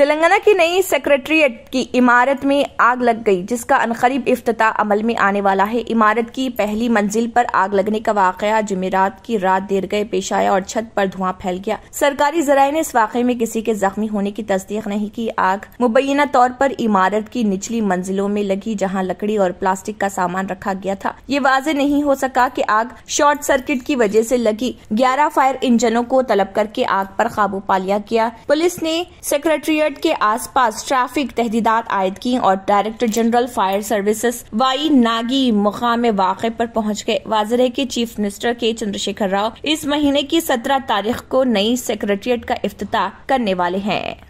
तेलंगाना की नई सेक्रेटरीट की इमारत में आग लग गई जिसका अनकरीब अफ्ताह अमल में आने वाला है इमारत की पहली मंजिल पर आग लगने का वाक़ जमेरात की रात देर गए पेश आया और छत पर धुआं फैल गया सरकारी जराये ने इस वाक़े में किसी के जख्मी होने की तस्दीक नहीं की आग मुबैना तौर पर इमारत की निचली मंजिलों में लगी जहाँ लकड़ी और प्लास्टिक का सामान रखा गया था ये वाज नहीं हो सका की आग शॉर्ट सर्किट की वजह ऐसी लगी ग्यारह फायर इंजनों को तलब करके आग आरोप काबू पा लिया गया पुलिस ने सेक्रेटरीट मेरठ के आसपास ट्रैफिक तहदीदात आयद की और director general fire services Y Nagi मुकाम वाक़े पर पहुंच गए वाजरे के चीफ मिनिस्टर के चंद्रशेखर राव इस महीने की सत्रह तारीख को नई सेक्रेटरीट का अफ्ताह करने वाले हैं